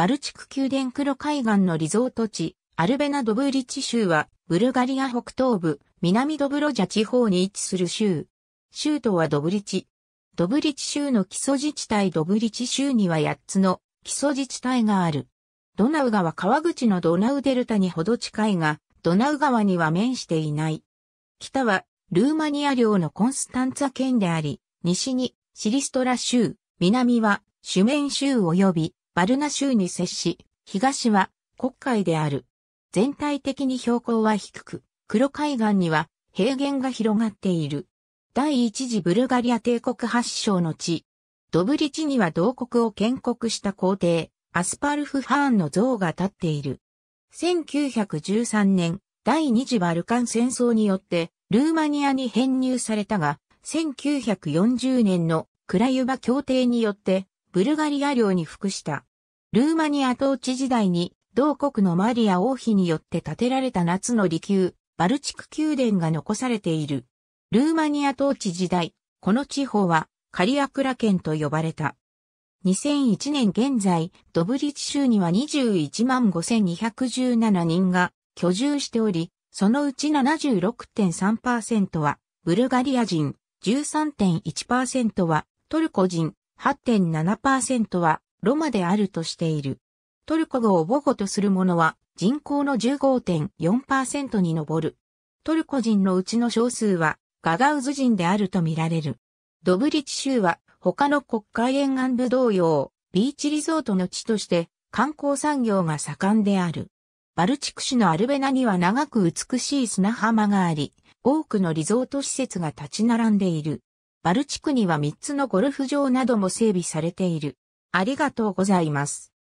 バルチク宮殿黒海岸のリゾート地、アルベナ・ドブリチ州は、ブルガリア北東部、南ドブロジャ地方に位置する州。州都はドブリチ。ドブリチ州の基礎自治体ドブリチ州には8つの基礎自治体がある。ドナウ川川口のドナウデルタにほど近いが、ドナウ川には面していない。北は、ルーマニア領のコンスタンツァ県であり、西に、シリストラ州、南は、シュメン州及び、バルナ州に接し、東は黒海である。全体的に標高は低く、黒海岸には平原が広がっている。第一次ブルガリア帝国発祥の地。ドブリチには同国を建国した皇帝、アスパルフ・ハーンの像が立っている。1913年、第二次バルカン戦争によって、ルーマニアに編入されたが、1940年のクラユバ協定によって、ブルガリア領に服した。ルーマニア統治時代に、同国のマリア王妃によって建てられた夏の離宮、バルチク宮殿が残されている。ルーマニア統治時代、この地方はカリアクラ県と呼ばれた。2001年現在、ドブリチ州には21万5217人が居住しており、そのうち76.3%はブルガリア人、13.1%はトルコ人、8.7%はロマであるとしている。トルコ語を母語とする者は人口の15.4%に上る。トルコ人のうちの少数はガガウズ人であるとみられる。ドブリチ州は他の国会沿岸部同様、ビーチリゾートの地として観光産業が盛んである。バルチク市のアルベナには長く美しい砂浜があり、多くのリゾート施設が立ち並んでいる。バル地区には3つのゴルフ場なども整備されている。ありがとうございます。